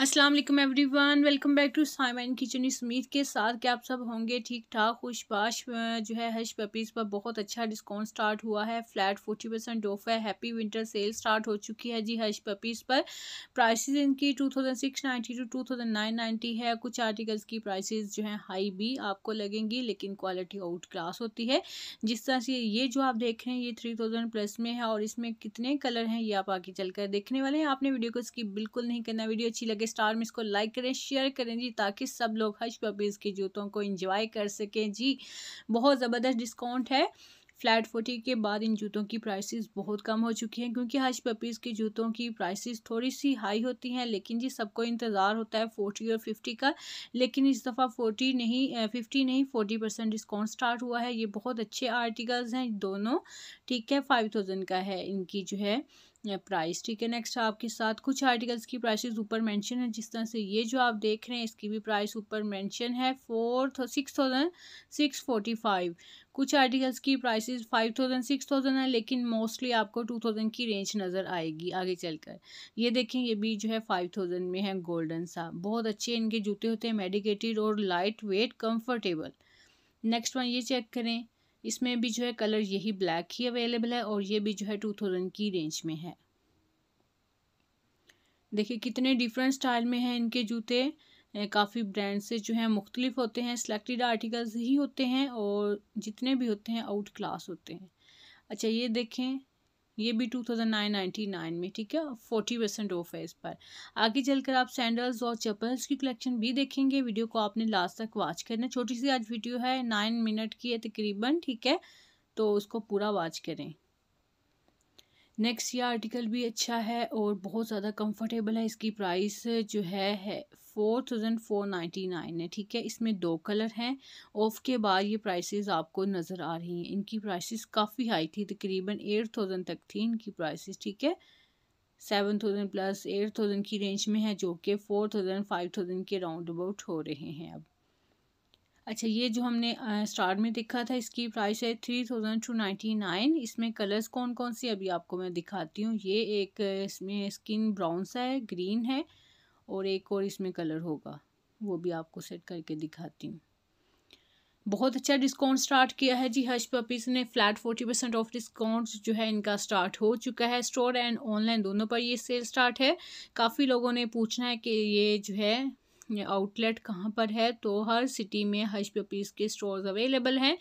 अस्सलाम वालेकुम everyone welcome back to Simon kitchen इस उम्मीद के साथ कि आप सब होंगे ठीक ठाक खुशबाश जो है हश पपीज़ पर बहुत अच्छा डिस्काउंट स्टार्ट हुआ है फ्लैट फोर्टी परसेंट ऑफ है हैप्पी विंटर सेल स्टार्ट हो चुकी है जी हश पपीज़ पर प्राइसेस इनकी two thousand six ninety to two thousand nine ninety है कुछ आर्टिकल्स की प्राइसेस जो है हाई भी आपको लगेंगी लेकिन क्वालिटी आउट क्लास होती है जिस तरह से ये जो आप देख रहे हैं ये थ्री थाउजेंड प्लस में है और इसमें कितने कलर हैं ये आप आगे चल देखने वाले हैं आपने वीडियो को इसकी बिल्कुल नहीं करना वीडियो अच्छी लगे के स्टार में इसको लाइक करें शेयर करें जी ताकि सब लोग हज पपीज़ की जूतों को इंजॉय कर सकें जी बहुत ज़बरदस्त डिस्काउंट है फ्लैट फोर्टी के बाद इन जूतों की प्राइसेस बहुत कम हो चुकी हैं क्योंकि हज पपीज़ के जूतों की प्राइसेस थोड़ी सी हाई होती हैं लेकिन जी सबको इंतज़ार होता है फोर्टी और फिफ्टी का लेकिन इस दफ़ा फोर्टी नहीं फिफ्टी नहीं फोर्टी परसेंट डिस्काउंट स्टार्ट हुआ है ये बहुत अच्छे आर्टिकल्स हैं दोनों ठीक है फाइव का है इनकी जो है प्राइस ठीक है नेक्स्ट आपके साथ कुछ आर्टिकल्स की प्राइसेस ऊपर मेंशन है जिस तरह से ये जो आप देख रहे हैं इसकी भी प्राइस ऊपर मेंशन है four six thousand six forty five कुछ आर्टिकल्स की prices five thousand six thousand है लेकिन मोस्टली आपको टू थाउजेंड की रेंज नज़र आएगी आगे चलकर ये देखें ये भी जो है फाइव थाउजेंड में है गोल्डन सा बहुत अच्छे इनके जूते होते हैं मेडिकेटेड और light weight comfortable next one ये चेक करें इसमें भी जो है कलर यही ब्लैक ही अवेलेबल है और ये भी जो है टू थाउजेंड की रेंज में है देखिए कितने डिफरेंट स्टाइल में हैं इनके जूते काफ़ी ब्रांड से जो है मुख्तलिफ होते हैं सिलेक्टेड आर्टिकल्स ही होते हैं और जितने भी होते हैं आउट क्लास होते हैं अच्छा ये देखें ये भी two thousand nine ninety nine में ठीक है फोर्टी परसेंट ऑफ है इस पर आगे चलकर आप सैंडल्स और चप्पल्स की कलेक्शन भी देखेंगे वीडियो को आपने लास्ट तक वॉच करना छोटी सी आज वीडियो है नाइन मिनट की है तकरीबन ठीक है तो उसको पूरा वॉच करें नेक्स्ट ये आर्टिकल भी अच्छा है और बहुत ज़्यादा कंफर्टेबल है इसकी प्राइस जो है, है four thousand four ninety nine है ठीक है इसमें दो कलर हैं ऑफ के बाद ये प्राइसेस आपको नज़र आ रही हैं इनकी प्राइसेस काफ़ी हाई थी तकरीबन एट थाउजेंड तक थी इनकी प्राइसेस ठीक है seven thousand plus eight thousand की रेंज में है जो कि फोर थाउजेंड फाइव थाउजेंड के राउंड अबाउट हो रहे हैं अब अच्छा ये जो हमने स्टार्ट में देखा था इसकी प्राइस है three thousand two ninety nine इसमें कलर्स कौन कौन सी अभी आपको मैं दिखाती हूँ ये एक इसमें स्किन ब्राउन सा है ग्रीन है और एक और इसमें कलर होगा वो भी आपको सेट करके दिखाती हूँ बहुत अच्छा डिस्काउंट स्टार्ट किया है जी हर्ष पपीज ने flat forty percent off discount जो है इनका स्टार्ट हो चुका है स्टोर एंड ऑनलाइन दोनों पर ये सेल स्टार्ट है काफ़ी लोगों ने पूछना है कि ये जो है आउटलेट कहाँ पर है तो हर सिटी में हज पपीज़ के स्टोर्स अवेलेबल हैं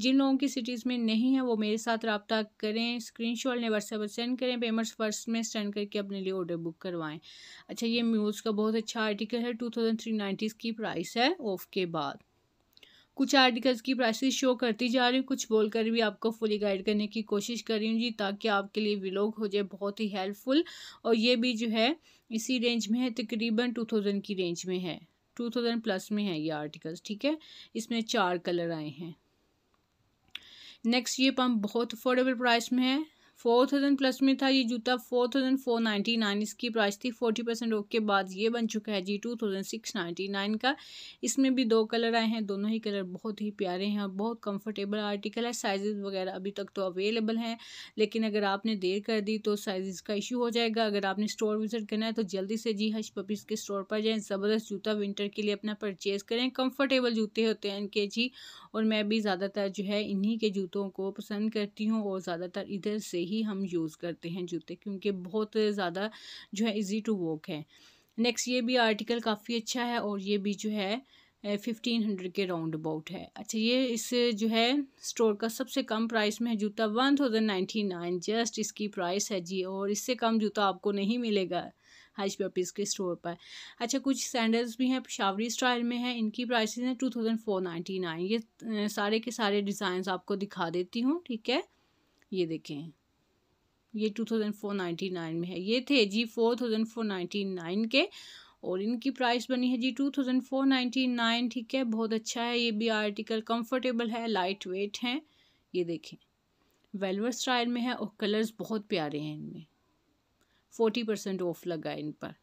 जिन लोगों की सिटीज़ में नहीं है वो मेरे साथ रबता करें स्क्रीन शॉट ने व्हाट्सएप पर सेंड करें पेमेंट्स फर्स्ट में सेंड करके अपने लिए ऑर्डर बुक करवाएं अच्छा ये म्यूज़ का बहुत अच्छा आर्टिकल है टू थाउजेंड थ्री नाइन्टीज़ की प्राइस है ऑफ के बाद कुछ आर्टिकल्स की प्राइसेस शो करती जा रही हूँ कुछ बोलकर भी आपको फुली गाइड करने की कोशिश कर रही हूँ जी ताकि आपके लिए विलोग हो जाए बहुत ही हेल्पफुल और ये भी जो है इसी रेंज में है तकरीबन टू थाउजेंड की रेंज में है टू थाउजेंड प्लस में है ये आर्टिकल्स ठीक है इसमें चार कलर आए हैं नेक्स्ट ये पम्प बहुत अफोर्डेबल प्राइस में है फोर थाउजेंड प्लस में था ये जूता four thousand four ninety nine इसकी प्राइस थी फोर्टी परसेंट ऑफ के बाद ये बन चुका है जी two thousand six ninety nine का इसमें भी दो कलर आए हैं दोनों ही कलर बहुत ही प्यारे हैं और बहुत कंफर्टेबल आर्टिकल है साइजेज़ वगैरह अभी तक तो अवेलेबल हैं लेकिन अगर आपने देर कर दी तो साइज़ का इशू हो जाएगा अगर आपने स्टोर विजिट करना है तो जल्दी से जी हश पपीज़ के स्टोर पर जाएँ ज़बरदस्त जूता विंटर के लिए अपना परचेज़ करें कम्फर्टेबल जूते होते हैं इनके जी और मैं भी ज़्यादातर जो है इन्हीं के जूतों को पसंद करती हूँ और ज़्यादातर इधर से ही हम यूज़ करते हैं जूते क्योंकि बहुत ज़्यादा जो है इजी टू वॉक है नेक्स्ट ये भी आर्टिकल काफ़ी अच्छा है और ये भी जो है फिफ्टीन हंड्रेड के राउंड अबाउट है अच्छा ये इस जो है स्टोर का सबसे कम प्राइस में है जूता one thousand ninety nine just इसकी प्राइस है जी और इससे कम जूता आपको नहीं मिलेगा हज पपीज़ के स्टोर पर अच्छा कुछ सैंडल्स भी हैं पिशावरी स्टाइल में हैं इनकी प्राइस हैं two thousand four ninety nine ये सारे के सारे डिज़ाइन आपको दिखा देती हूँ ठीक है ये देखें ये two thousand four ninety nine में है ये थे जी four thousand four ninety nine के और इनकी प्राइस बनी है जी two thousand four ninety nine ठीक है बहुत अच्छा है ये भी आर्टिकल कंफर्टेबल है लाइट वेट हैं ये देखें वेलवर स्टाइल में है और कलर्स बहुत प्यारे हैं इनमें फोर्टी परसेंट ऑफ लगा इन पर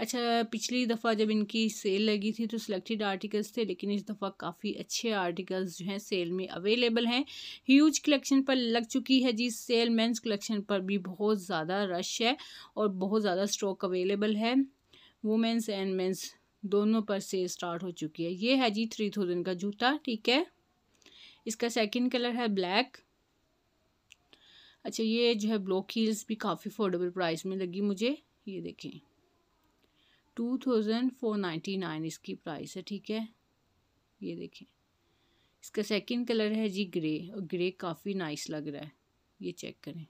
अच्छा पिछली दफ़ा जब इनकी सेल लगी थी तो सिलेक्टेड आर्टिकल्स थे लेकिन इस दफ़ा काफ़ी अच्छे आर्टिकल्स जो हैं सेल में अवेलेबल हैं ह्यूज कलेक्शन पर लग चुकी है जी सेल मेंस कलेक्शन पर भी बहुत ज़्यादा रश है और बहुत ज़्यादा स्टॉक अवेलेबल है वुमेंस एंड मेंस दोनों पर सेल स्टार्ट हो चुकी है ये है जी थ्री थाउजेंड का जूता ठीक है इसका सेकेंड कलर है ब्लैक अच्छा ये जो है ब्लॉक हील्स भी काफ़ी अफोर्डेबल प्राइस में लगी मुझे ये देखें two thousand four ninety nine इसकी प्राइस है ठीक है ये देखें इसका सेकंड कलर है जी ग्रे और ग्रे काफ़ी नाइस लग रहा है ये चेक करें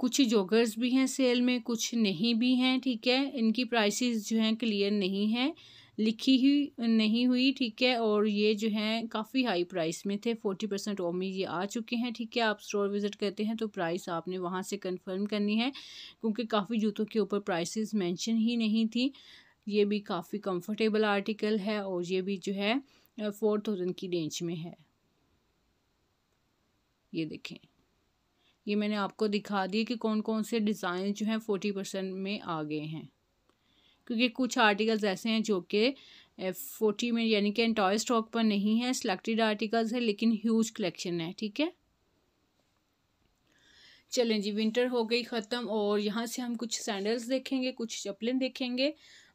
कुछ जोगर्स भी हैं सेल में कुछ नहीं भी हैं ठीक है इनकी प्राइसेस जो हैं क्लियर नहीं हैं लिखी ही नहीं हुई ठीक है और ये जो है काफ़ी हाई प्राइस में थे फोर्टी परसेंट ओमी ये आ चुके हैं ठीक है आप स्टोर विज़िट करते हैं तो प्राइस आपने वहाँ से कंफर्म करनी है क्योंकि काफ़ी जूतों के ऊपर प्राइसेस मेंशन ही नहीं थी ये भी काफ़ी कंफर्टेबल आर्टिकल है और ये भी जो है फोर थाउजेंड की रेंज में है ये देखें ये मैंने आपको दिखा दिए कि कौन कौन से डिज़ाइन जो हैं फोर्टी परसेंट में आ गए हैं क्योंकि कुछ आर्टिकल्स ऐसे हैं जो कि फोर्टी में यानी कि एंटॉय स्टॉक पर नहीं है सिलेक्टेड आर्टिकल्स है लेकिन ह्यूज कलेक्शन है ठीक है चलें जी विंटर हो गई ख़त्म और यहाँ से हम कुछ सैंडल्स देखेंगे कुछ चप्पलें देखेंगे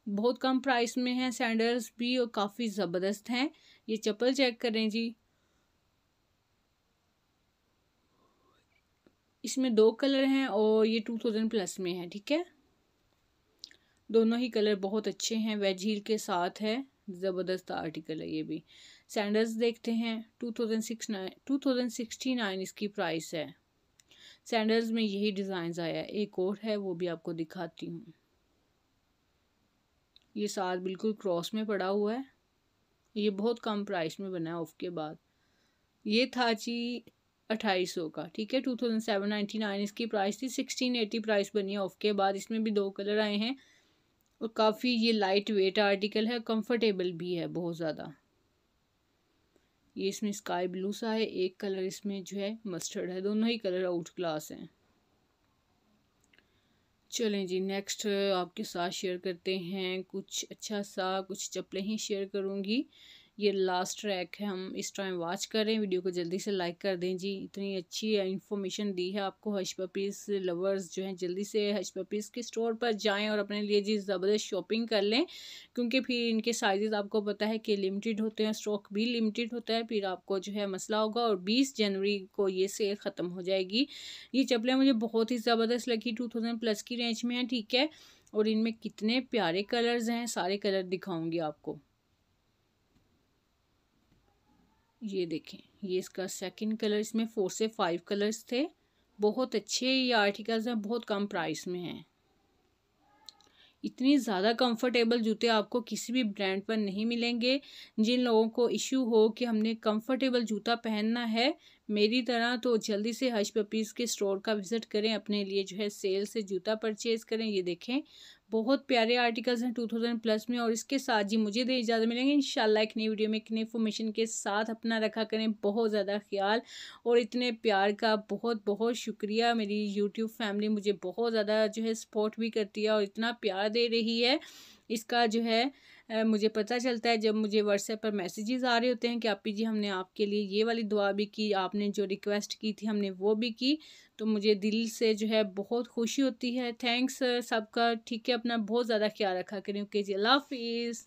बहुत कम प्राइस में हैं सैंडल्स भी और काफ़ी ज़बरदस्त हैं ये चप्पल चेक करें जी इसमें दो कलर हैं और ये टू थाउजेंड प्लस में है ठीक है दोनों ही कलर बहुत अच्छे हैं वेज हील के साथ है ज़बरदस्त आर्टिकल है ये भी सैंडल्स देखते हैं two thousand six nine two thousand sixty nine इसकी प्राइस है सैंडल्स में यही डिज़ाइन आया है एक और है वो भी आपको दिखाती हूँ ये साथ बिल्कुल क्रॉस में पड़ा हुआ है ये बहुत कम प्राइस में बना है ऑफ के बाद ये था जी अट्ठाईस सौ का ठीक है two thousand seven ninety nine इसकी प्राइस थी सिक्सटीन एटी प्राइस बनी है ऑफ के बाद इसमें भी दो कलर आए हैं और काफ़ी ये लाइट वेट आर्टिकल है कंफर्टेबल भी है बहुत ज़्यादा ये इसमें स्काई ब्लू सा है एक कलर इसमें जो है मस्टर्ड है दोनों ही कलर आउट क्लास हैं चलें जी नेक्स्ट आपके साथ शेयर करते हैं कुछ अच्छा सा कुछ चप्पलें ही शेयर करूँगी ये लास्ट ट्रैक है हम इस टाइम वॉच कर रहे हैं वीडियो को जल्दी से लाइक कर दें जी इतनी अच्छी इन्फॉर्मेशन दी है आपको हश पपीस लवर्स जो हैं जल्दी से हश पपीस के स्टोर पर जाएं और अपने लिए जी ज़बरदस्त शॉपिंग कर लें क्योंकि फिर इनके साइजेस आपको पता है कि लिमिटेड होते हैं स्टॉक भी लिमिटेड होता है फिर आपको जो है मसला होगा और बीस जनवरी को ये सेल ख़त्म हो जाएगी ये चप्पलें मुझे बहुत ही ज़बरदस्त लगी टू थाउजेंड प्लस की रेंज में है ठीक है और इनमें कितने प्यारे कलर्स हैं सारे कलर दिखाऊँगी आपको ये देखें ये इसका सेकंड कलर इसमें फोर से फाइव कलर्स थे बहुत अच्छे ये आर्टिकल्स हैं बहुत कम प्राइस में हैं इतनी ज़्यादा कंफर्टेबल जूते आपको किसी भी ब्रांड पर नहीं मिलेंगे जिन लोगों को इश्यू हो कि हमने कंफर्टेबल जूता पहनना है मेरी तरह तो जल्दी से हश पपीज़ के स्टोर का विज़िट करें अपने लिए जो है सेल से जूता परचेज़ करें ये देखें बहुत प्यारे आर्टिकल्स हैं टू थाउजेंड प्लस में और इसके साथ जी मुझे दे इजाज़त मिलेंगे इन एक नई वीडियो में एक नई इन्फॉर्मेशन के साथ अपना रखा करें बहुत ज़्यादा ख्याल और इतने प्यार का बहुत बहुत शुक्रिया मेरी यूट्यूब फैमिली मुझे बहुत ज़्यादा जो है सपोर्ट भी करती है और इतना प्यार दे रही है इसका जो है मुझे पता चलता है जब मुझे व्हाट्सएप पर मैसेजेस आ रहे होते हैं कि आपी जी हमने आपके लिए ये वाली दुआ भी की आपने जो रिक्वेस्ट की थी हमने वो भी की तो मुझे दिल से जो है बहुत खुशी होती है थैंक्स सबका ठीक है अपना बहुत ज़्यादा ख्याल रखा करें ओके जी अल्लाह हाफिज़